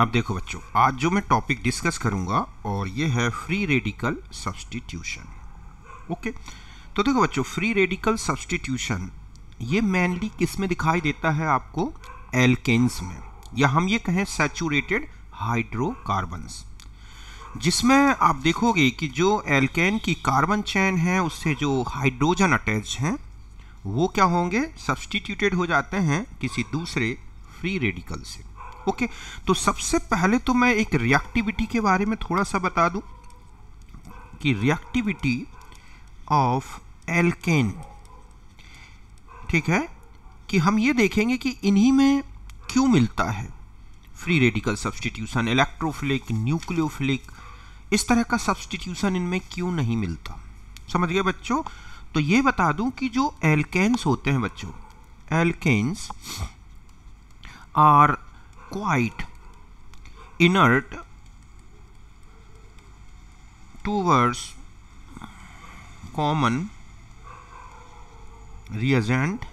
अब देखो बच्चों आज जो मैं टॉपिक डिस्कस करूंगा और ये है फ्री रेडिकल सब्सटीट्यूशन ओके तो देखो बच्चों फ्री रेडिकल सब्सटीट्यूशन ये मेनली किस में दिखाई देता है आपको एल्केन्स में या हम ये कहें सेचूरेटेड हाइड्रोकार्बन्स जिसमें आप देखोगे कि जो एल्केन की कार्बन चैन है उससे जो हाइड्रोजन अटैच हैं वो क्या होंगे सब्सटीट्यूटेड हो जाते हैं किसी दूसरे फ्री रेडिकल से ओके तो सबसे पहले तो मैं एक रिएक्टिविटी के बारे में थोड़ा सा बता दूं कि रिएक्टिविटी ऑफ एल्केन ठीक है कि हम ये देखेंगे कि इन्हीं में क्यों मिलता है free radical substitution electrophilic nucleophilic इस तरह का सब्सटीट्यूशन इनमें क्यों नहीं मिलता समझ गए बच्चों तो ये बता दूं कि जो एल्केन्स होते हैं बच्चों alkanes are quite inert towards common reagent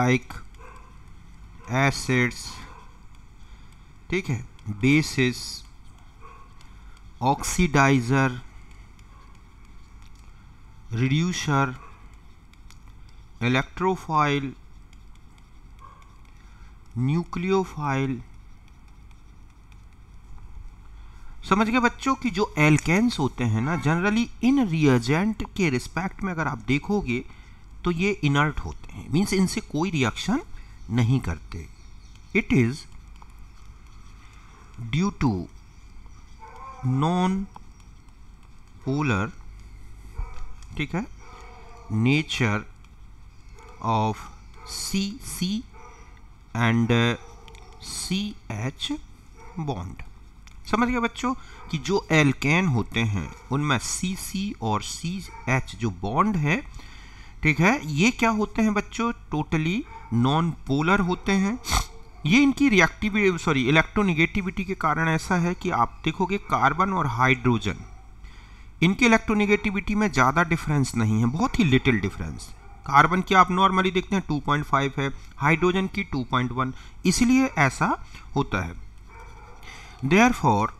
like acids, ठीक है bases oxidiser reducer electrophile nucleophile समझ गए बच्चों कि जो एल्केन्स होते हैं ना जनरली इन रिएजेंट के रिस्पेक्ट में अगर आप देखोगे तो ये इनर्ट होते हैं मीन्स इनसे कोई रिएक्शन नहीं करते it is due to non polar ठीक है nature of C C and C H bond समझ गया बच्चों कि जो एल्केन होते हैं उनमें सी सी और सी एच जो बॉन्ड है ठीक है ये क्या होते हैं बच्चों टोटली नॉन पोलर होते हैं ये इनकी रिएक्टिविटी सॉरी इलेक्ट्रोनिगेटिविटी के कारण ऐसा है कि आप देखोगे कार्बन और हाइड्रोजन इनकी इलेक्ट्रोनिगेटिविटी में ज़्यादा डिफरेंस नहीं है बहुत ही लिटिल डिफरेंस कार्बन की आप नॉर्मली देखते हैं 2.5 है हाइड्रोजन की 2.1 इसलिए ऐसा होता है देयर फॉर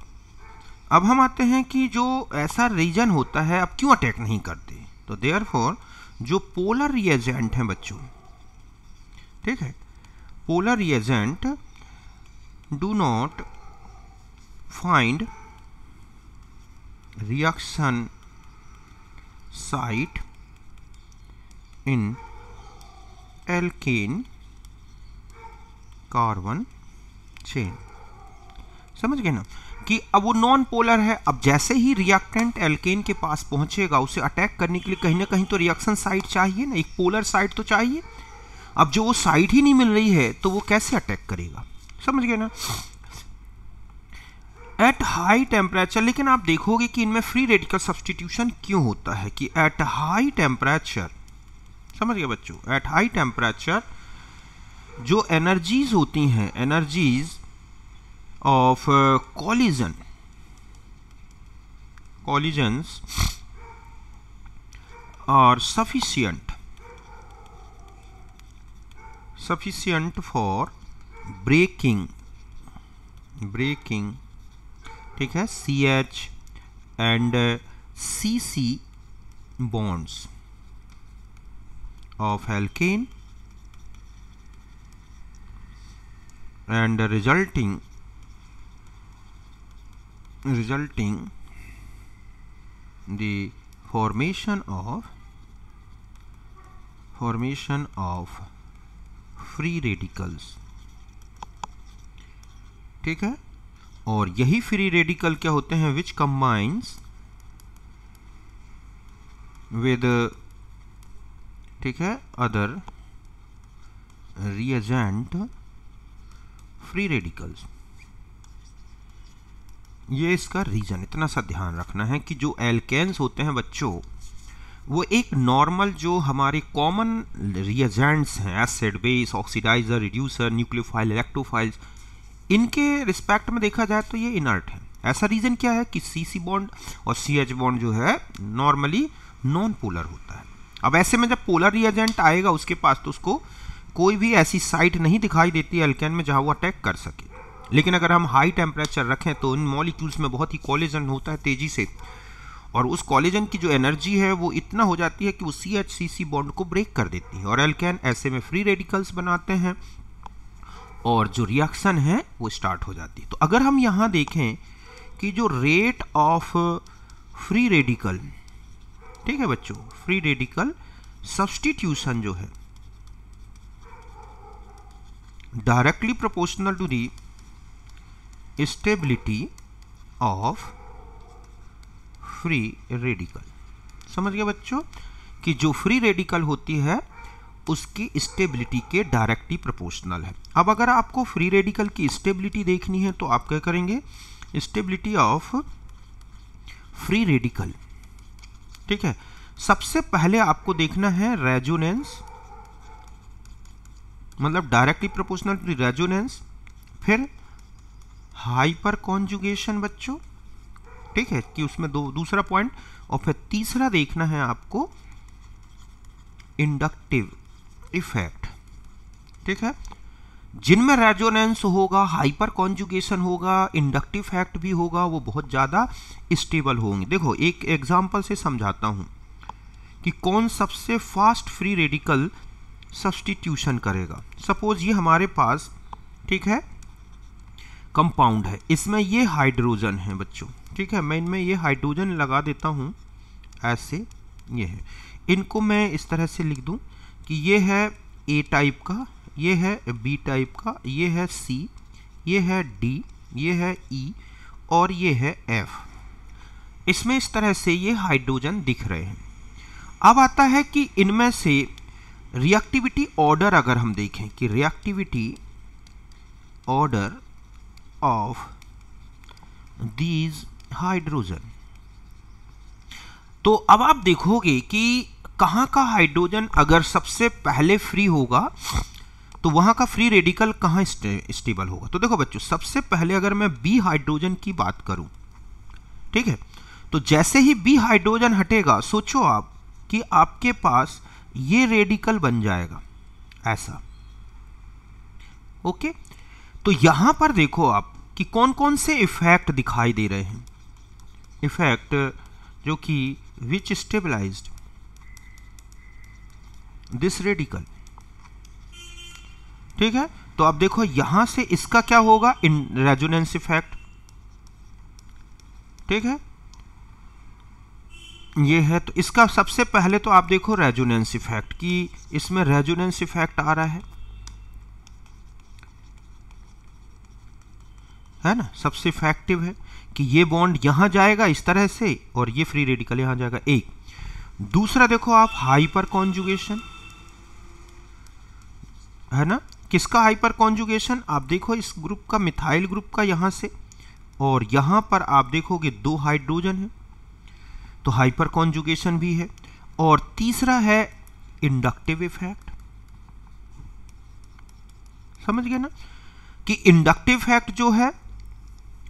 अब हम आते हैं कि जो ऐसा रीजन होता है अब क्यों अटैक नहीं करते तो देयर फॉर जो पोलर रिएजेंट हैं बच्चों ठीक है polar reagent do not find reaction site in alkene carbon chain समझ गए ना कि अब वो नॉन पोलर है अब जैसे ही रिएक्टेंट एल्केन के पास पहुंचेगा उसे अटैक करने के लिए कहीं ना कहीं तो रिएक्शन साइट चाहिए ना एक पोलर साइट तो चाहिए अब जो वो साइट ही नहीं मिल रही है तो वो कैसे अटैक करेगा समझ गए ना एट हाई टेम्परेचर लेकिन आप देखोगे कि इनमें फ्री रेडिकल सब्सटीट्यूशन क्यों होता है कि एट हाई टेम्परेचर समझ गए बच्चों एट हाई टेम्परेचर जो एनर्जीज होती हैं energies of collision collisions are sufficient sufficient for breaking breaking ठीक है C H and C C bonds of alkene and the resulting resulting the formation of formation of free radicals ठीक है और यही free radical क्या होते हैं विच combines with ठीक है अदर रिएजेंट फ्री रेडिकल्स ये इसका रीज़न इतना सा ध्यान रखना है कि जो एल्केन्स होते हैं बच्चों वो एक नॉर्मल जो हमारे कॉमन रिएजेंट्स हैं acid base oxidiser reducer nucleophile electrophiles इनके रिस्पेक्ट में देखा जाए तो ये इनर्ट है ऐसा रीज़न क्या है कि सी सी बॉन्ड और सी एच बॉन्ड जो है नॉर्मली नॉन पोलर होता है अब ऐसे में जब पोलर रिएजेंट आएगा उसके पास तो उसको कोई भी ऐसी साइट नहीं दिखाई देती एल्केन में जहाँ वो अटैक कर सके लेकिन अगर हम हाई टेम्परेचर रखें तो इन मॉलिक्यूल्स में बहुत ही कॉलेजन होता है तेज़ी से और उस कॉलेजन की जो एनर्जी है वो इतना हो जाती है कि वो C H C C bond को ब्रेक कर देती है और एल्केन ऐसे में फ्री रेडिकल्स बनाते हैं और जो रिएक्शन है वो स्टार्ट हो जाती है तो अगर हम यहाँ देखें कि जो रेट ऑफ फ्री रेडिकल ठीक है बच्चों फ्री रेडिकल सब्सटीट्यूशन जो है directly proportional to the stability of free radical समझ गए बच्चों कि जो फ्री रेडिकल होती है उसकी स्टेबिलिटी के डायरेक्टली प्रोपोर्शनल है अब अगर आपको फ्री रेडिकल की स्टेबिलिटी देखनी है तो आप क्या करेंगे स्टेबिलिटी ऑफ फ्री रेडिकल ठीक है सबसे पहले आपको देखना है रेजोनेंस मतलब डायरेक्टली प्रोपोर्शनल टू रेजोनेंस फिर हाइपर कॉन्जुगेशन बच्चों ठीक है कि उसमें दो दूसरा पॉइंट और फिर तीसरा देखना है आपको इंडक्टिव इफेक्ट ठीक है जिनमें रेजोनेंस होगा हाइपर कॉन्जुगेशन होगा इंडक्टिव फैक्ट भी होगा वो बहुत ज़्यादा स्टेबल होंगे देखो एक एग्जाम्पल से समझाता हूँ कि कौन सबसे फास्ट फ्री रेडिकल सब्सटीट्यूशन करेगा सपोज ये हमारे पास ठीक है कंपाउंड है इसमें ये हाइड्रोजन है बच्चों ठीक है मैं इनमें ये हाइड्रोजन लगा देता हूँ ऐसे ये है इनको मैं इस तरह से लिख दूँ कि ये है ए टाइप का ये है बी टाइप का ये है सी ये है डी ये है ई e, और ये है एफ इसमें इस तरह से ये हाइड्रोजन दिख रहे हैं अब आता है कि इनमें से रिएक्टिविटी ऑर्डर अगर हम देखें कि reactivity order of these hydrogen तो अब आप देखोगे कि कहाँ का हाइड्रोजन अगर सबसे पहले फ्री होगा तो वहाँ का फ्री रेडिकल कहाँ स्टेबल होगा तो देखो बच्चों सबसे पहले अगर मैं बी हाइड्रोजन की बात करूँ ठीक है तो जैसे ही बी हाइड्रोजन हटेगा सोचो आप कि आपके पास ये रेडिकल बन जाएगा ऐसा ओके तो यहां पर देखो आप कि कौन कौन से इफ़ेक्ट दिखाई दे रहे हैं इफ़ेक्ट जो कि विच स्टेबलाइज्ड दिस रेडिकल ठीक है तो आप देखो यहां से इसका क्या होगा इन रेजोनेंस इफेक्ट ठीक है ये है तो इसका सबसे पहले तो आप देखो रेजोनेंस इफेक्ट कि इसमें रेजोनेंस इफेक्ट आ रहा है है ना सबसे इफेक्टिव है कि ये बॉन्ड यहां जाएगा इस तरह से और ये फ्री रेडिकल यहां जाएगा एक दूसरा देखो आप हाइपर कॉन्जुगेशन है ना किसका हाइपर कॉन्जुगेशन आप देखो इस ग्रुप का मिथाइल ग्रुप का यहाँ से और यहाँ पर आप देखोगे दो हाइड्रोजन है तो हाइपर कॉन्जुगेशन भी है और तीसरा है इंडक्टिव इफेक्ट समझ गए ना कि इंडक्टिव फैक्ट जो है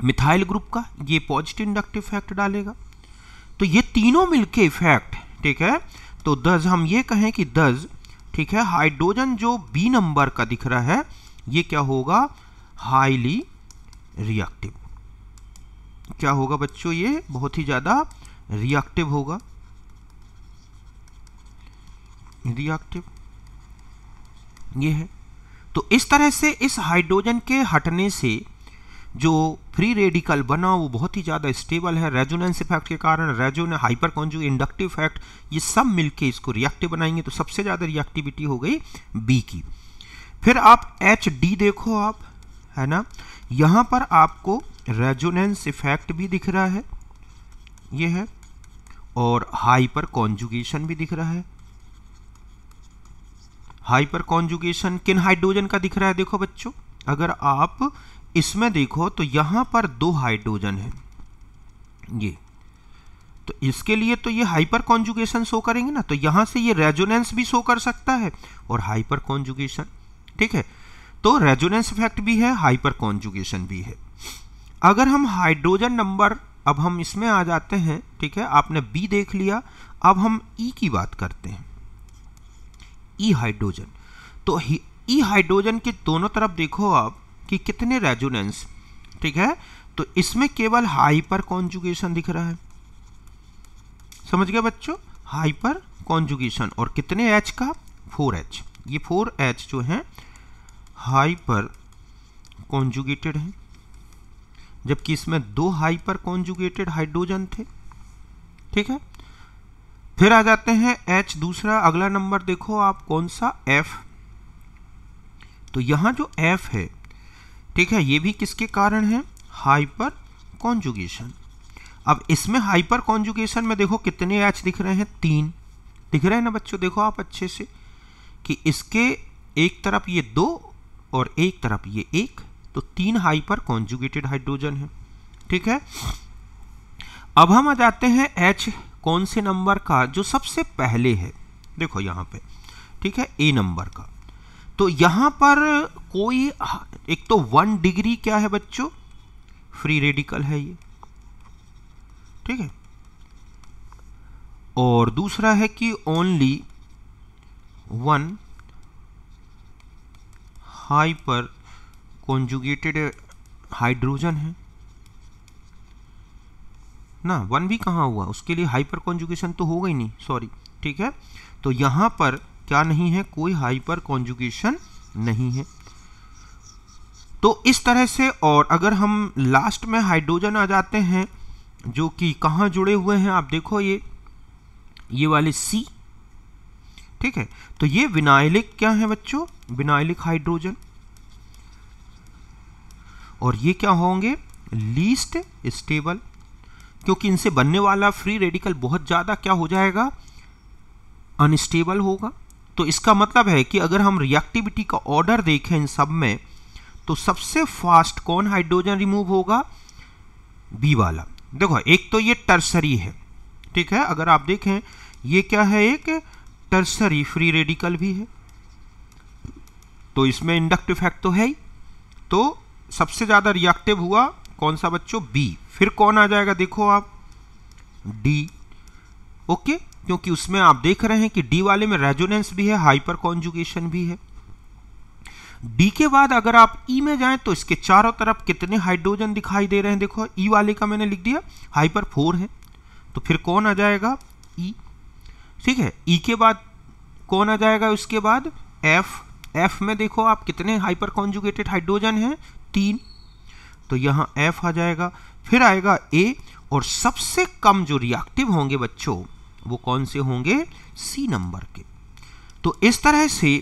मिथाइल ग्रुप का ये पॉजिटिव इंडक्टिव फैक्ट डालेगा तो ये तीनों मिलके इफेक्ट ठीक है तो दस हम ये कहें कि दस ठीक है हाइड्रोजन जो बी नंबर का दिख रहा है ये क्या होगा हाईली रिएक्टिव क्या होगा बच्चों ये बहुत ही ज़्यादा रिएक्टिव होगा रिएक्टिव ये है तो इस तरह से इस हाइड्रोजन के हटने से जो फ्री रेडिकल बना वो बहुत ही ज़्यादा स्टेबल है रेजोनेंस इफेक्ट के कारण resonance hyperconjugation inductive effect ये सब मिलके इसको रिएक्टिव बनाएंगे तो सबसे ज़्यादा रिएक्टिविटी हो गई बी की फिर आप एच डी देखो आप है ना यहाँ पर आपको रेजोनेंस इफेक्ट भी दिख रहा है ये है और हाइपर कॉन्जुगेशन भी दिख रहा है हाइपर कॉन्जुगेशन किन हाइड्रोजन का दिख रहा है देखो बच्चों अगर आप इसमें देखो तो यहां पर दो हाइड्रोजन है ये तो इसके लिए तो ये हाइपर कॉन्जुगेशन शो करेंगे ना तो यहां से ये रेजोनेंस भी शो कर सकता है और हाइपर कॉन्जुगेशन ठीक है तो रेजोनेंस इफेक्ट भी है हाइपर कॉन्जुगेशन भी है अगर हम हाइड्रोजन नंबर अब हम इसमें आ जाते हैं ठीक है आपने बी देख लिया अब हम ई e की बात करते हैं ई e हाइड्रोजन तो ई e हाइड्रोजन के दोनों तरफ देखो आप कि कितने रेजोनेंस ठीक है तो इसमें केवल हाइपर कॉन्जुगेशन दिख रहा है समझ गया बच्चों हाइपर कॉन्जुगेशन और कितने एच का फोर एच ये फोर एच जो है हाइपर कॉन्जुगेटेड है जबकि इसमें दो हाइपर कॉन्जुगेटेड हाइड्रोजन थे ठीक है फिर आ जाते हैं एच दूसरा अगला नंबर देखो आप कौन सा एफ तो यहां जो एफ है ठीक है ये भी किसके कारण है हाइपर कॉन्जुगेशन अब इसमें हाइपर कॉन्जुगेशन में देखो कितने एच दिख रहे हैं तीन दिख रहे हैं ना बच्चों देखो आप अच्छे से कि इसके एक तरफ ये दो और एक तरफ ये एक तो तीन हाइपर कॉन्जुगेटेड हाइड्रोजन है ठीक है अब हम आ जाते हैं एच कौन से नंबर का जो सबसे पहले है देखो यहां पे ठीक है ए नंबर का तो यहां पर कोई एक तो वन डिग्री क्या है बच्चों फ्री रेडिकल है ये ठीक है और दूसरा है कि only one hyperconjugated hydrogen है ना वन भी कहाँ हुआ उसके लिए हाइपर कॉन्जुगेशन तो होगा ही नहीं सॉरी ठीक है तो यहाँ पर क्या नहीं है कोई हाइपर कॉन्जुगेशन नहीं है तो इस तरह से और अगर हम लास्ट में हाइड्रोजन आ जाते हैं जो कि कहाँ जुड़े हुए हैं आप देखो ये ये वाले सी ठीक है तो ये विनाइलिक क्या है बच्चों विनाइलिक हाइड्रोजन और ये क्या होंगे लीस्ट स्टेबल क्योंकि इनसे बनने वाला फ्री रेडिकल बहुत ज़्यादा क्या हो जाएगा अनस्टेबल होगा तो इसका मतलब है कि अगर हम रिएक्टिविटी का ऑर्डर देखें इन सब में तो सबसे फास्ट कौन हाइड्रोजन रिमूव होगा बी वाला देखो एक तो ये टर्सरी है ठीक है अगर आप देखें ये क्या है एक टर्सरी फ्री रेडिकल भी है तो इसमें इंडक्टिव इफेक्ट तो है ही तो सबसे ज़्यादा रिएक्टिव हुआ कौन सा बच्चों बी फिर कौन आ जाएगा देखो आप डी ओके क्योंकि उसमें आप देख रहे हैं कि डी वाले में रेजोनेंस भी है हाइपर कॉन्जुगेशन भी है डी के बाद अगर आप ई e में जाएं तो इसके चारों तरफ कितने हाइड्रोजन दिखाई दे रहे हैं देखो ई e वाले का मैंने लिख दिया हाई पर फोर है तो फिर कौन आ जाएगा ई e. ठीक है ई e के बाद कौन आ जाएगा उसके बाद एफ एफ में देखो आप कितने हाइपर कॉन्जुगेटेड हाइड्रोजन हैं तीन तो यहाँ एफ आ जाएगा फिर आएगा ए और सबसे कम जो रिएक्टिव होंगे बच्चों वो कौन से होंगे सी नंबर के तो इस तरह से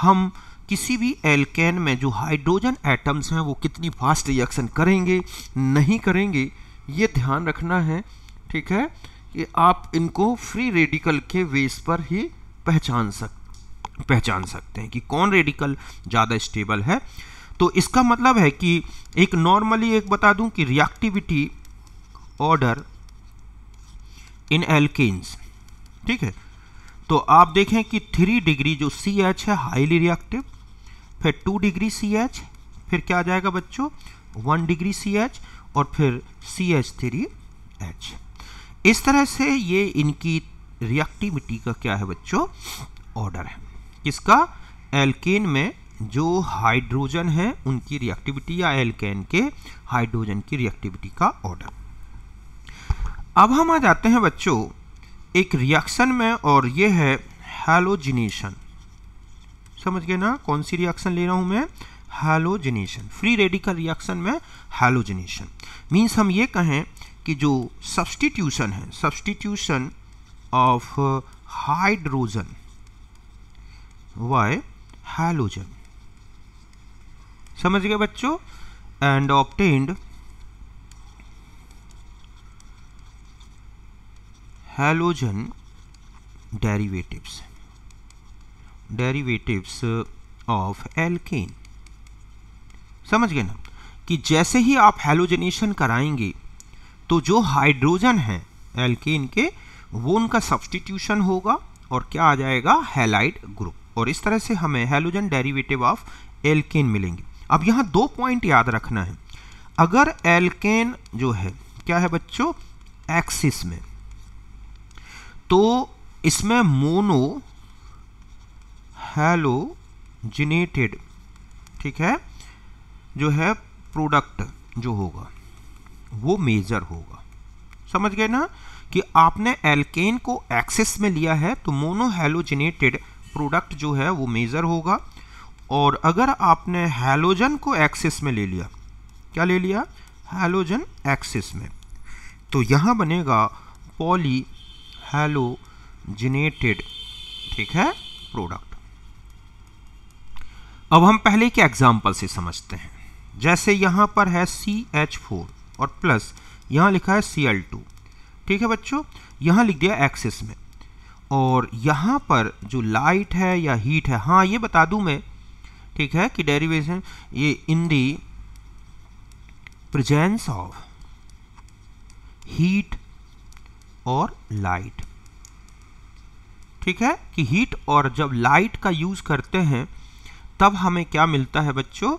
हम किसी भी एल्केन में जो हाइड्रोजन एटम्स हैं वो कितनी फास्ट रिएक्शन करेंगे नहीं करेंगे ये ध्यान रखना है ठीक है कि आप इनको फ्री रेडिकल के वेस पर ही पहचान सक पहचान सकते हैं कि कौन रेडिकल ज़्यादा स्टेबल है तो इसका मतलब है कि एक नॉर्मली एक बता दूं कि रिएक्टिविटी ऑर्डर इन एल्केन्स ठीक है तो आप देखें कि थ्री डिग्री जो सी एच है हाईली रिएक्टिव फिर टू डिग्री सी एच फिर क्या आ जाएगा बच्चों वन डिग्री सी एच और फिर सी एच थ्री एच इस तरह से ये इनकी रिएक्टिविटी का क्या है बच्चों ऑर्डर है किसका एल्केन में जो हाइड्रोजन है उनकी रिएक्टिविटी या एल्केन के हाइड्रोजन की रिएक्टिविटी का ऑर्डर अब हम आ जाते हैं बच्चों एक रिएक्शन में और ये है हेलोजिनेशन समझ गए ना कौन सी रिएक्शन ले रहा हूँ मैं हेलोजनेशन फ्री रेडिकल रिएक्शन में हेलोजनेशन मीन्स हम ये कहें कि जो सब्सटीट्यूशन है substitution of hydrogen by halogen समझ गए बच्चों and obtained halogen derivatives derivatives of alkane समझ गए ना कि जैसे ही आप हेलोजनेशन कराएंगे तो जो हाइड्रोजन है एल्केन के वो उनका सब्सटीट्यूशन होगा और क्या आ जाएगा हेलाइड ग्रुप और इस तरह से हमें हेलोजन डेरिवेटिव ऑफ एल्केन मिलेंगे अब यहाँ दो पॉइंट याद रखना है अगर एल्केन जो है क्या है बच्चों एक्सिस में तो इसमें मोनो हैलोजिनेटेड ठीक है जो है प्रोडक्ट जो होगा वो मेजर होगा समझ गए ना कि आपने एल्केन को एक्सेस में लिया है तो मोनोहेलोजिनेटेड प्रोडक्ट जो है वो मेजर होगा और अगर आपने हेलोजन को एक्सेस में ले लिया क्या ले लिया हेलोजन एक्सेस में तो यहां बनेगा पॉली हेलोजिनेटेड ठीक है प्रोडक्ट अब हम पहले के एग्जाम्पल से समझते हैं जैसे यहाँ पर है सी एच फोर और प्लस यहाँ लिखा है सी एल टू ठीक है बच्चों यहाँ लिख दिया एक्सिस में और यहाँ पर जो लाइट है या हीट है हाँ ये बता दूँ मैं ठीक है कि डेरिवेशन ये in the presence of heat और लाइट ठीक है कि हीट और जब लाइट का यूज़ करते हैं तब हमें क्या मिलता है बच्चों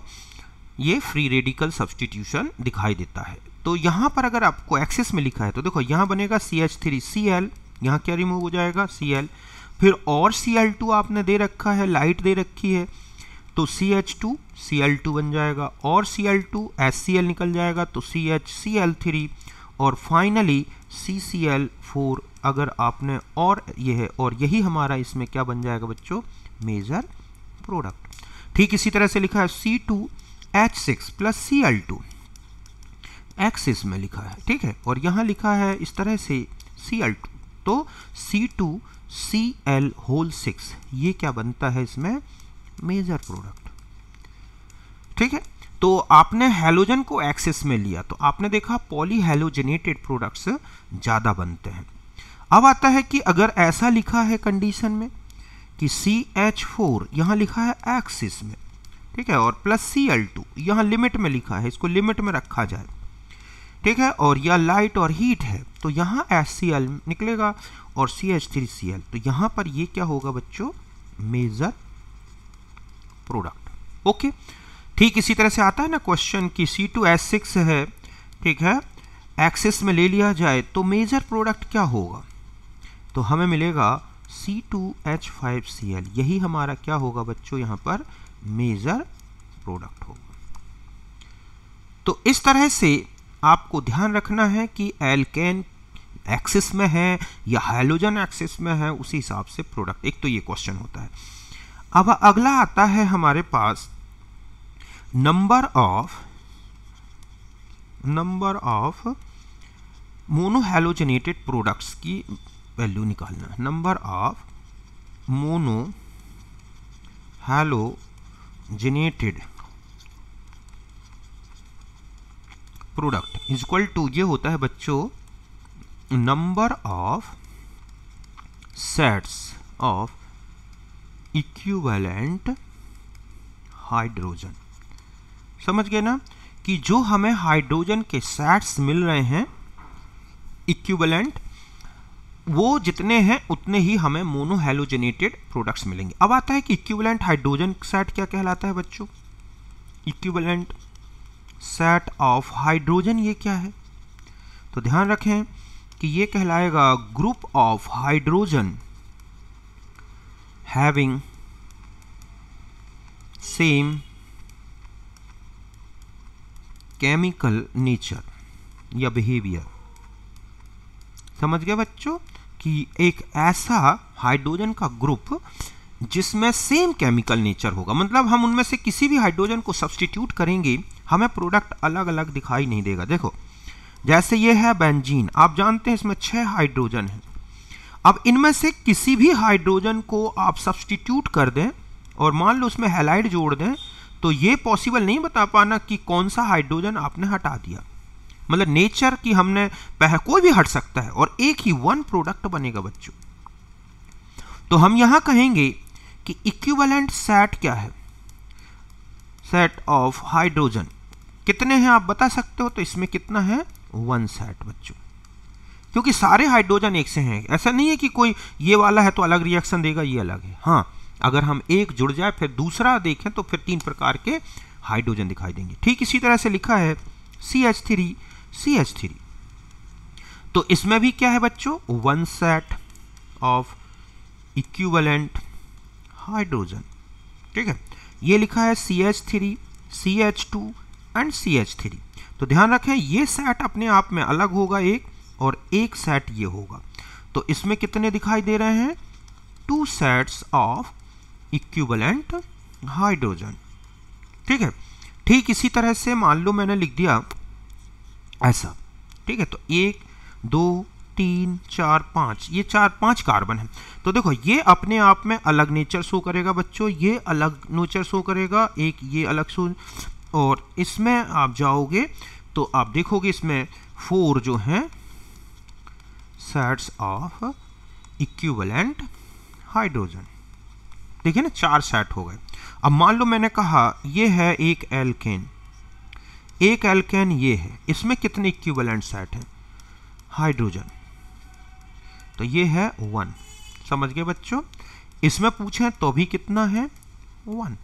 ये फ्री रेडिकल सब्सटीट्यूशन दिखाई देता है तो यहाँ पर अगर आपको एक्सेस में लिखा है तो देखो यहाँ बनेगा C H three C L यहाँ क्या रिमूव हो जाएगा सी एल फिर और सी एल टू आपने दे रखा है लाइट दे रखी है तो C H two C L two बन जाएगा और C L two S C L निकल जाएगा तो C H C L three और finally C C L four अगर आपने और ये है और यही हमारा इसमें क्या बन जाएगा बच्चों मेजर प्रोडक्ट ठीक इसी तरह से लिखा है C two H six plus C L two excess में लिखा है ठीक है और यहाँ लिखा है इस तरह से सी एल टू तो C two C L whole six ये क्या बनता है इसमें मेजर प्रोडक्ट ठीक है तो आपने हेलोजन को एक्सेस में लिया तो आपने देखा हेलोजेनेटेड प्रोडक्ट्स ज़्यादा बनते हैं अब आता है कि अगर ऐसा लिखा है कंडीशन में कि सी एच फोर यहाँ लिखा है एक्सिस में ठीक है और प्लस सी एल टू यहाँ लिमिट में लिखा है इसको लिमिट में रखा जाए ठीक है और यह लाइट और हीट है तो यहाँ एच सी एल निकलेगा और C H three C L तो यहाँ पर ये क्या होगा बच्चों मेजर प्रोडक्ट ओके ठीक इसी तरह से आता है ना क्वेश्चन कि सी टू एस सिक्स है ठीक है एक्सिस में ले लिया जाए तो मेजर प्रोडक्ट क्या होगा तो हमें मिलेगा C two H five C L यही हमारा क्या होगा बच्चों यहाँ पर मेजर प्रोडक्ट होगा तो इस तरह से आपको ध्यान रखना है कि एल्केन एक्सिस में है या हाइलोजन एक्सिस में है उसी हिसाब से प्रोडक्ट एक तो ये क्वेश्चन होता है अब अगला आता है हमारे पास number of number of monohalogenated products की वैल्यू निकालना है number of monohalogenated product equal to ये होता है बच्चों number of sets of equivalent hydrogen समझ गए ना कि जो हमें हाइड्रोजन के सेट्स मिल रहे हैं इक्विवेलेंट वो जितने हैं उतने ही हमें मोनोहेलोजेनेटेड प्रोडक्ट्स मिलेंगे अब आता है कि इक्विवेलेंट हाइड्रोजन सेट क्या कहलाता है बच्चों इक्विवेलेंट सेट ऑफ हाइड्रोजन ये क्या है तो ध्यान रखें कि ये कहलाएगा group of hydrogen having same chemical nature या बिहेवियर समझ गए बच्चों कि एक ऐसा हाइड्रोजन का ग्रुप जिसमें सेम केमिकल नेचर होगा मतलब हम उनमें से किसी भी हाइड्रोजन को सब्सटीट्यूट करेंगे हमें प्रोडक्ट अलग अलग दिखाई नहीं देगा देखो जैसे ये है बेंजीन आप जानते हैं इसमें छः हाइड्रोजन है अब इनमें से किसी भी हाइड्रोजन को आप सब्सटीट्यूट कर दें और मान लो उसमें हेलाइड जोड़ दें तो ये पॉसिबल नहीं बता पाना कि कौन सा हाइड्रोजन आपने हटा दिया मतलब नेचर की हमने पह कोई भी हट सकता है और एक ही वन प्रोडक्ट बनेगा बच्चों तो हम यहां कहेंगे कि इक्विवेलेंट सेट क्या है सेट ऑफ हाइड्रोजन कितने हैं आप बता सकते हो तो इसमें कितना है वन सेट बच्चों क्योंकि सारे हाइड्रोजन एक से हैं ऐसा नहीं है कि कोई ये वाला है तो अलग रिएक्शन देगा ये अलग है हाँ अगर हम एक जुड़ जाए फिर दूसरा देखें तो फिर तीन प्रकार के हाइड्रोजन दिखाई देंगे ठीक इसी तरह से लिखा है C H three C H three तो इसमें भी क्या है बच्चों one set of equivalent hydrogen ठीक है ये लिखा है C H three C H two and C H three तो ध्यान रखें ये सेट अपने आप में अलग होगा एक और एक सेट ये होगा तो इसमें कितने दिखाई दे रहे हैं two sets of equivalent hydrogen ठीक है ठीक इसी तरह से मान लो मैंने लिख दिया ऐसा ठीक है तो एक दो तीन चार पाँच ये चार पाँच कार्बन है तो देखो ये अपने आप में अलग नेचर शो करेगा बच्चों ये अलग नेचर शो करेगा एक ये अलग शो और इसमें आप जाओगे तो आप देखोगे इसमें फोर जो हैं सेट्स ऑफ इक्विवेलेंट हाइड्रोजन देखिए ना चार सेट हो गए अब मान लो मैंने कहा ये है एक एल्केन एक एल्केन ये है इसमें कितने इक्विवेलेंट सेट हैं हाइड्रोजन तो ये है वन समझ गए बच्चों इसमें पूछें तो भी कितना है वन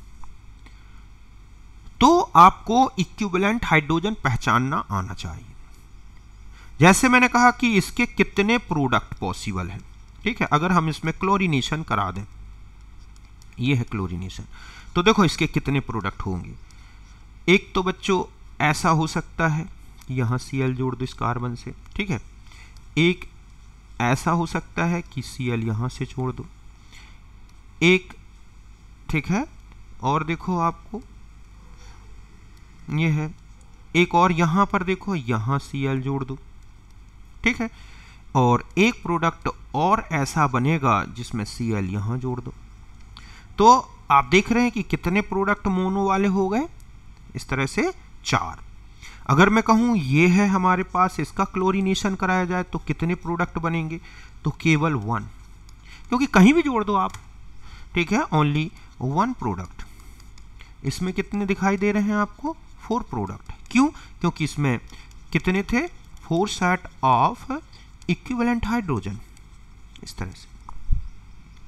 तो आपको इक्विवेलेंट हाइड्रोजन पहचानना आना चाहिए जैसे मैंने कहा कि इसके कितने प्रोडक्ट पॉसिबल हैं ठीक है अगर हम इसमें क्लोरीनेशन करा दें ये है क्लोरीनेशन तो देखो इसके कितने प्रोडक्ट होंगे एक तो बच्चों ऐसा हो सकता है यहाँ सी एल जोड़ दो इस कार्बन से ठीक है एक ऐसा हो सकता है कि सी एल यहाँ से छोड़ दो एक ठीक है और देखो आपको ये है एक और यहाँ पर देखो यहाँ सी एल जोड़ दो ठीक है और एक प्रोडक्ट और ऐसा बनेगा जिसमें सी एल यहाँ जोड़ दो तो आप देख रहे हैं कि कितने प्रोडक्ट मोनो वाले हो गए इस तरह से चार अगर मैं कहूँ ये है हमारे पास इसका क्लोरीनेशन कराया जाए तो कितने प्रोडक्ट बनेंगे तो केवल वन क्योंकि कहीं भी जोड़ दो आप ठीक है ओनली वन प्रोडक्ट इसमें कितने दिखाई दे रहे हैं आपको फोर प्रोडक्ट क्यों क्योंकि इसमें कितने थे four set of equivalent hydrogen इस तरह से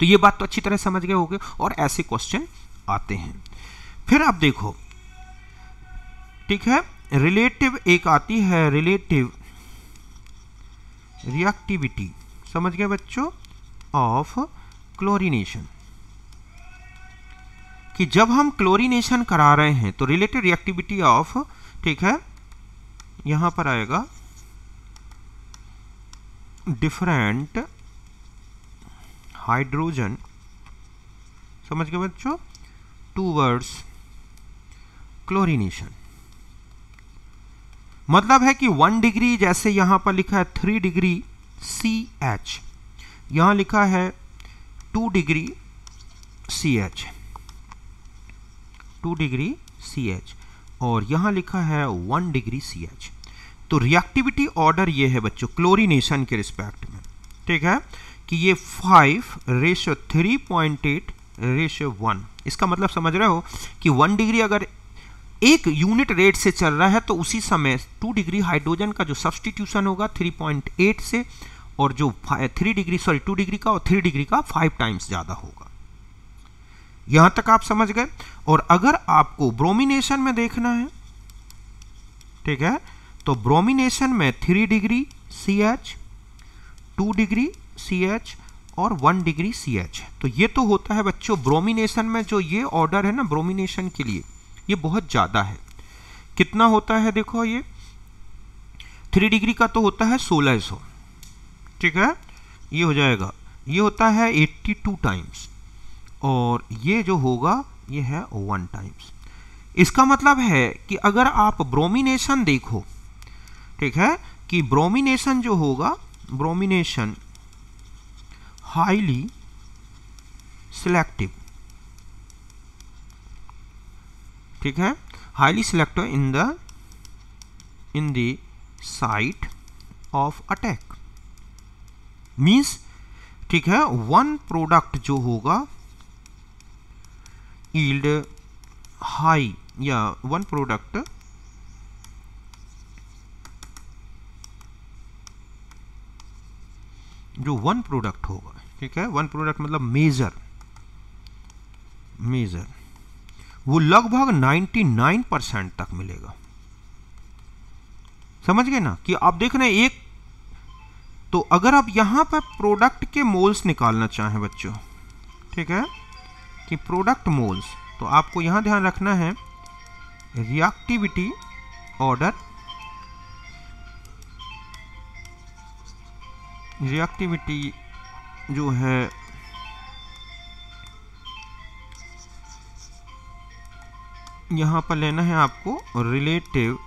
तो ये बात तो अच्छी तरह समझ गए होगे और ऐसे क्वेश्चन आते हैं फिर आप देखो ठीक है रिलेटिव एक आती है रिलेटिव रिएक्टिविटी समझ गए बच्चों ऑफ क्लोरीनेशन कि जब हम क्लोरीनेशन करा रहे हैं तो रिलेटिव रिएक्टिविटी ऑफ ठीक है यहां पर आएगा डिफरेंट हाइड्रोजन समझ गए बच्चों टू वर्ड्स क्लोरीनेशन मतलब है कि वन डिग्री जैसे यहाँ पर लिखा है थ्री डिग्री सी एच यहाँ लिखा है two degree C H two degree C H और यहाँ लिखा है वन डिग्री सी एच तो रिएक्टिविटी ऑर्डर ये है बच्चों क्लोरीनेशन के रिस्पेक्ट में ठीक है कि ये five ratio three point eight ratio one इसका मतलब समझ रहे हो कि वन डिग्री अगर एक यूनिट रेट से चल रहा है तो उसी समय टू डिग्री हाइड्रोजन का जो सब्सटीट्यूशन होगा थ्री पॉइंट एट से और जो three degree sorry two degree का और थ्री डिग्री का फाइव टाइम्स ज़्यादा होगा यहां तक आप समझ गए और अगर आपको ब्रोमिनेशन में देखना है ठीक है तो ब्रोमिनेशन में three degree C H two degree C H और वन डिग्री सी एच तो ये तो होता है बच्चों ब्रोमिनेशन में जो ये ऑर्डर है ना ब्रोमिनेशन के लिए ये बहुत ज़्यादा है कितना होता है देखो ये थ्री डिग्री का तो होता है सोलह सौ ठीक है ये हो जाएगा ये होता है एट्टी टू टाइम्स और ये जो होगा ये है वन टाइम्स इसका मतलब है कि अगर आप ब्रोमिनेशन देखो ठीक है कि ब्रोमिनेशन जो होगा ब्रोमिनेशन हाईली सिलेक्टिव ठीक है highly selective in the in the site of attack means ठीक है वन प्रोडक्ट जो होगा ईल्ड हाई या वन प्रोडक्ट जो वन प्रोडक्ट होगा ठीक है वन प्रोडक्ट मतलब मेजर मेजर वो लगभग 99 परसेंट तक मिलेगा समझ गए ना कि आप देख रहे हैं एक तो अगर आप यहां पर प्रोडक्ट के मोल्स निकालना चाहें बच्चों ठीक है कि प्रोडक्ट मोल्स तो आपको यहां ध्यान रखना है रिएक्टिविटी ऑर्डर रिएक्टिविटी जो है यहाँ पर लेना है आपको रिलेटिव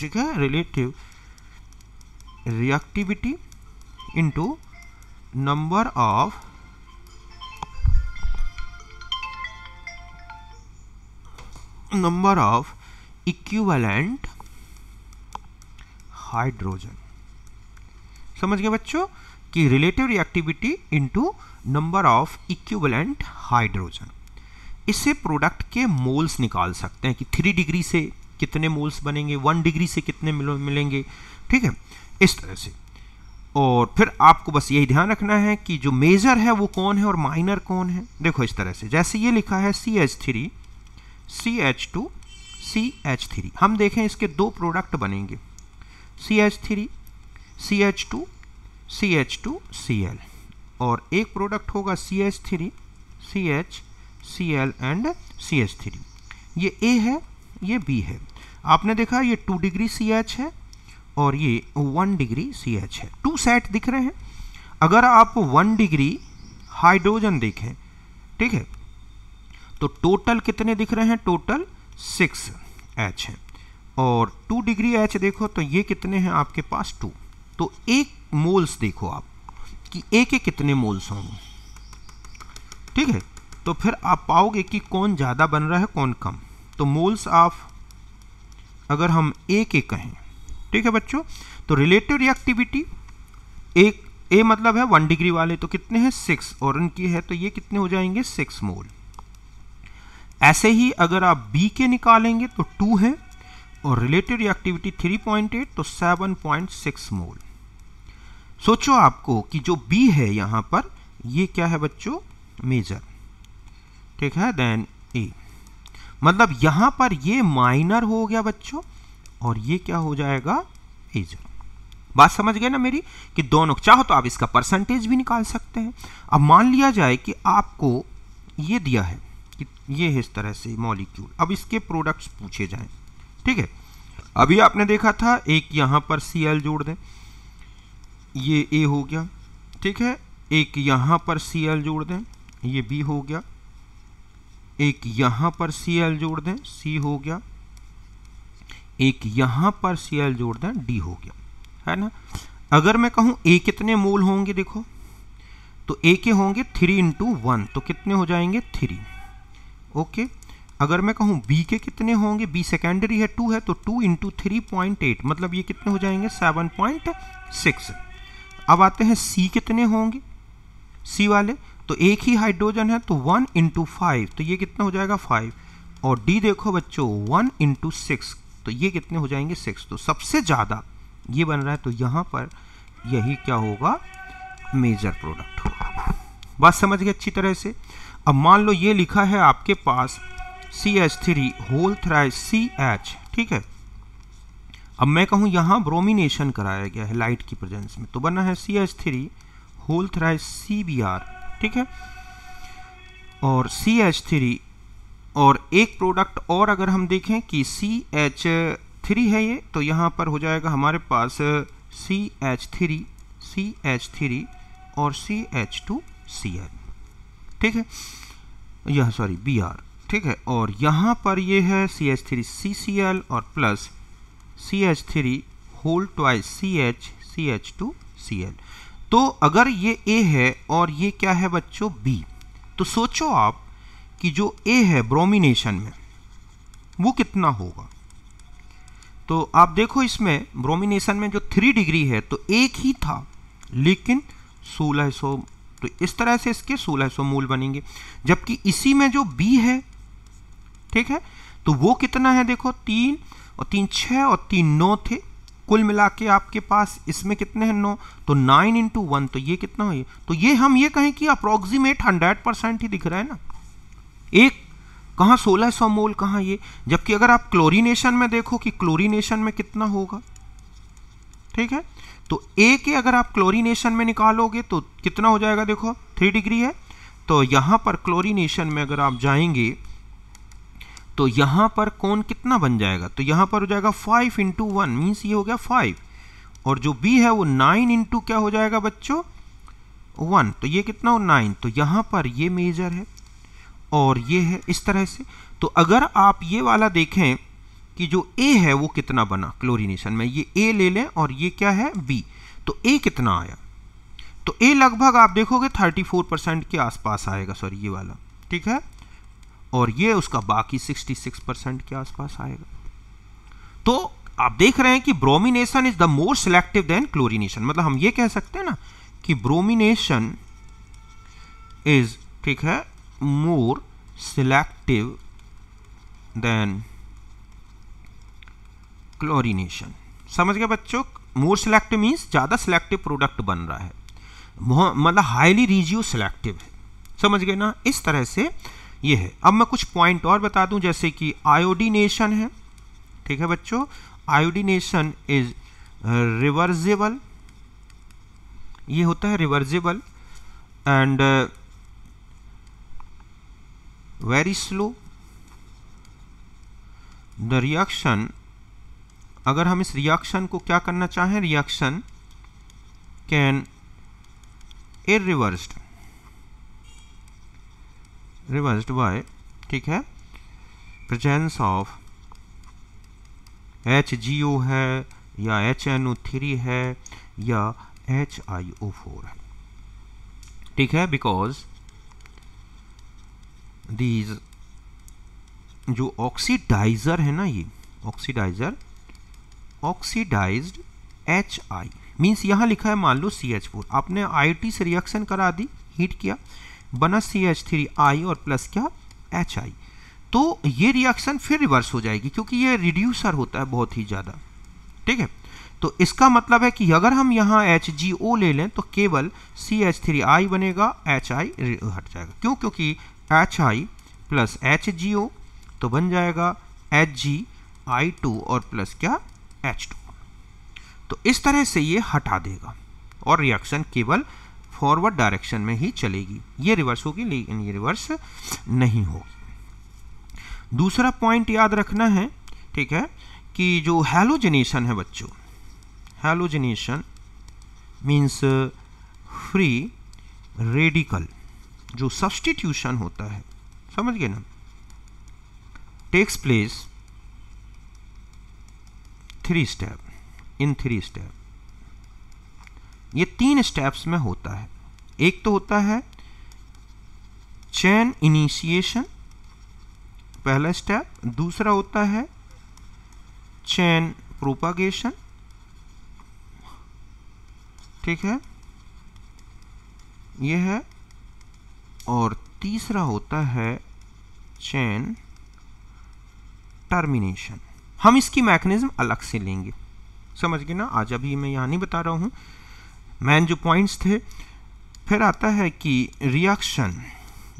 ठीक है relative reactivity into number of number of equivalent hydrogen समझ गए बच्चों कि relative reactivity into number of equivalent hydrogen इससे प्रोडक्ट के मोल्स निकाल सकते हैं कि थ्री डिग्री से कितने मोल्स बनेंगे वन डिग्री से कितने मिलेंगे ठीक है इस तरह से और फिर आपको बस यही ध्यान रखना है कि जो मेजर है वो कौन है और माइनर कौन है देखो इस तरह से जैसे ये लिखा है C H three C H two C H three हम देखें इसके दो प्रोडक्ट बनेंगे C H three C H two C H two C L और एक प्रोडक्ट होगा C H three C H C L and C H three ये A है ये बी है आपने देखा ये टू डिग्री सी एच है और ये वन डिग्री सी एच है टू सेट दिख रहे हैं अगर आप वन डिग्री हाइड्रोजन देखें ठीक है तो टोटल कितने दिख रहे हैं टोटल सिक्स एच है और टू डिग्री एच देखो तो ये कितने हैं आपके पास टू तो एक मोल्स देखो आप कि ए के कितने मोल्स होंगे ठीक है तो फिर आप पाओगे कि कौन ज़्यादा बन रहा है कौन कम तो मोल्स ऑफ अगर हम ए के कहें ठीक है बच्चों तो रिलेटिव रिएक्टिविटी एक ए मतलब है वन डिग्री वाले तो कितने हैं सिक्स और इनकी है तो ये कितने हो जाएंगे सिक्स मोल ऐसे ही अगर आप बी के निकालेंगे तो टू है और relative reactivity three point eight तो सेवन पॉइंट सिक्स मोल सोचो आपको कि जो बी है यहाँ पर ये क्या है बच्चों मेजर ठीक है देन ए मतलब यहाँ पर ये माइनर हो गया बच्चों और ये क्या हो जाएगा मेजर बात समझ गए ना मेरी कि दोनों चाहो तो आप इसका परसेंटेज भी निकाल सकते हैं अब मान लिया जाए कि आपको ये दिया है कि ये है इस तरह से मॉलिक्यूल अब इसके प्रोडक्ट्स पूछे जाएं ठीक है अभी आपने देखा था एक यहाँ पर सी जोड़ दें ये ए हो गया ठीक है एक यहाँ पर सी एल जोड़ दें ये बी हो गया एक यहाँ पर सी एल जोड़ दें सी हो गया एक यहाँ पर सी एल जोड़ दें डी हो गया है ना अगर मैं कहूँ ए कितने मोल होंगे देखो तो ए के होंगे थ्री इंटू वन तो कितने हो जाएंगे थ्री ओके अगर मैं कहूँ बी के कितने होंगे बी सेकेंडरी है टू है तो two into three point eight मतलब ये कितने हो जाएंगे सेवन पॉइंट सिक्स अब आते हैं सी कितने होंगे सी वाले तो एक ही हाइड्रोजन है तो वन इंटू फाइव तो ये कितना हो जाएगा फाइव और डी देखो बच्चों वन इंटू सिक्स तो ये कितने हो जाएंगे सिक्स तो सबसे ज़्यादा ये बन रहा है तो यहाँ पर यही क्या होगा मेजर प्रोडक्ट होगा बात समझ गए अच्छी तरह से अब मान लो ये लिखा है आपके पास C H three whole thrice C H ठीक है अब मैं कहूँ यहाँ ब्रोमिनेशन कराया गया है लाइट की प्रेजेंस में तो बना है सी एच थ्री होल थ्रा सी बी आर ठीक है और सी एच थ्री और एक प्रोडक्ट और अगर हम देखें कि सी एच थ्री है ये तो यहाँ पर हो जाएगा हमारे पास C H three C H three और C H two C L ठीक है यह सॉरी बी आर ठीक है और यहाँ पर ये है C H three C C L और plus C H three whole twice C H C H two C L तो अगर ये ए है और ये क्या है बच्चों बी तो सोचो आप कि जो ए है ब्रोमिनेशन में वो कितना होगा तो आप देखो इसमें ब्रोमिनेशन में जो थ्री डिग्री है तो एक ही था लेकिन सोलह सौ तो इस तरह से इसके सोलह सौ मूल बनेंगे जबकि इसी में जो बी है ठीक है तो वो कितना है देखो तीन और तीन छः और तीन नौ थे कुल मिला के आपके पास इसमें कितने हैं नौ तो नाइन इंटू वन तो ये कितना हुई तो ये हम ये कहें कि अप्रोक्सीमेट हंड्रेड परसेंट ही दिख रहा है ना एक कहाँ सोलह सौ मोल कहाँ ये जबकि अगर आप क्लोरीनेशन में देखो कि क्लोरीनेशन में कितना होगा ठीक है तो ए के अगर आप क्लोरीनेशन में निकालोगे तो कितना हो जाएगा देखो थ्री डिग्री है तो यहाँ पर क्लोरीनेशन में अगर आप जाएंगे तो यहाँ पर कौन कितना बन जाएगा तो यहाँ पर हो जाएगा फाइव इंटू वन मीन्स ये हो गया फाइव और जो बी है वो नाइन इंटू क्या हो जाएगा बच्चों वन तो ये कितना हो नाइन तो यहाँ पर ये मेजर है और ये है इस तरह से तो अगर आप ये वाला देखें कि जो ए है वो कितना बना क्लोरिनेशन में ये ए ले लें और ये क्या है बी तो ए कितना आया तो ए लगभग आप देखोगे फोर परसेंट के आसपास आएगा सॉरी ये वाला ठीक है और ये उसका बाकी 66 परसेंट के आसपास आएगा तो आप देख रहे हैं कि bromination is the more selective than chlorination मतलब हम ये कह सकते हैं ना कि ब्रोमिनेशन इज ठीक है मोर सिलेक्टिव देन क्लोरिनेशन समझ गए बच्चों मोर सिलेक्टिव मीन्स ज़्यादा सिलेक्टिव प्रोडक्ट बन रहा है मतलब हाईली रिज्यू सिलेक्टिव है समझ गए ना इस तरह से ये है अब मैं कुछ पॉइंट और बता दूं जैसे कि आयोडीनेशन है ठीक है बच्चों आयोडीनेशन इज रिवर्जेबल ये होता है reversible and very slow the reaction अगर हम इस रिएक्शन को क्या करना चाहें reaction can reversed reversed by ठीक है presence of H G O है या एच एन ओ थ्री है या एच आई ओ फोर है ठीक है बिकॉज दीज जो ऑक्सीडाइजर है ना ये oxidiser oxidised H I means यहां लिखा है मान लो सी एच फोर आपने आई टी से रिएक्शन करा दी हीट किया बना सी एच थ्री आई और प्लस क्या एच आई तो ये रिएक्शन फिर रिवर्स हो जाएगी क्योंकि ये रिड्यूसर होता है बहुत ही ज़्यादा ठीक है तो इसका मतलब है कि अगर हम यहाँ एच जी ओ ले लें तो केवल सी एच थ्री आई बनेगा एच आई हट जाएगा क्यों क्योंकि H I plus H G O तो बन जाएगा एच जी आई टू और प्लस क्या एच टू तो इस तरह से ये हटा देगा और रिएक्शन केवल फॉरवर्ड डायरेक्शन में ही चलेगी ये रिवर्स होगी लेकिन ये रिवर्स नहीं होगी दूसरा पॉइंट याद रखना है ठीक है कि जो हेलोजनेशन है बच्चों हेलोजनेशन मीन्स फ्री रेडिकल जो सब्सटीट्यूशन होता है समझ गए ना takes place three step in three step ये तीन स्टेप्स में होता है एक तो होता है चैन इनिशिएशन पहला स्टेप दूसरा होता है चैन प्रोपागेशन ठीक है यह है और तीसरा होता है चैन टर्मिनेशन हम इसकी मैकेनिज्म अलग से लेंगे समझ गए ना आज अभी मैं यहाँ नहीं बता रहा हूँ मैन जो पॉइंट्स थे फिर आता है कि रिएक्शन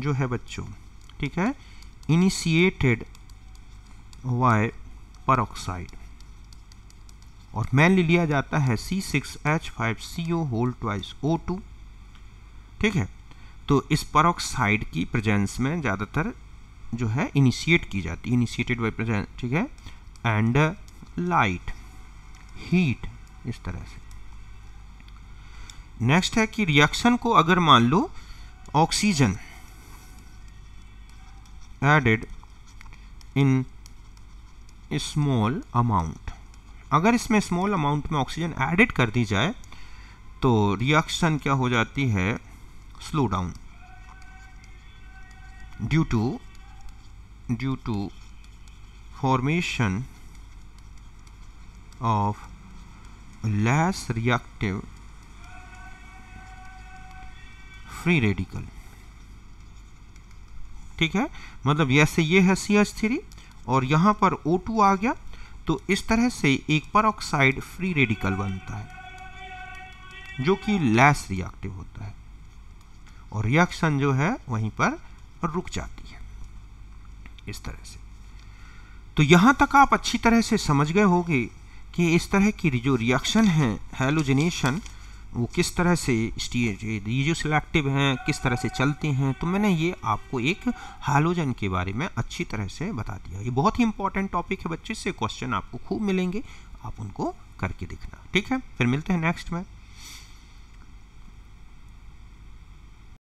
जो है बच्चों ठीक है इनिशिएटेड वाई परऑक्साइड और मैन ले लिया जाता है C six H five C O whole twice O two ठीक है तो इस परऑक्साइड की प्रेजेंस में ज़्यादातर जो है इनिशिएट की जाती है इनिशिएटेड बाई प्रेजेंस ठीक है एंड लाइट हीट इस तरह से नेक्स्ट है कि रिएक्शन को अगर मान लो oxygen added in small amount अगर इसमें स्मॉल अमाउंट में ऑक्सीजन एडिड कर दी जाए तो रिएक्शन क्या हो जाती है slow down due to due to formation of less reactive free radical ठीक है मतलब ऐसे ये है सी एच थ्री और यहाँ पर ओ टू आ गया तो इस तरह से एक परऑक्साइड फ्री रेडिकल बनता है जो कि लेस रिएक्टिव होता है और रिएक्शन जो है वहीं पर रुक जाती है इस तरह से तो यहाँ तक आप अच्छी तरह से समझ गए होंगे कि इस तरह की जो रिएक्शन है हेलोजिनेशन वो किस तरह से ये जो सिलेक्टिव हैं किस तरह से चलते हैं तो मैंने ये आपको एक हालोजन के बारे में अच्छी तरह से बता दिया ये बहुत ही इंपॉर्टेंट टॉपिक है बच्चे से क्वेश्चन आपको खूब मिलेंगे आप उनको करके देखना ठीक है फिर मिलते हैं नेक्स्ट में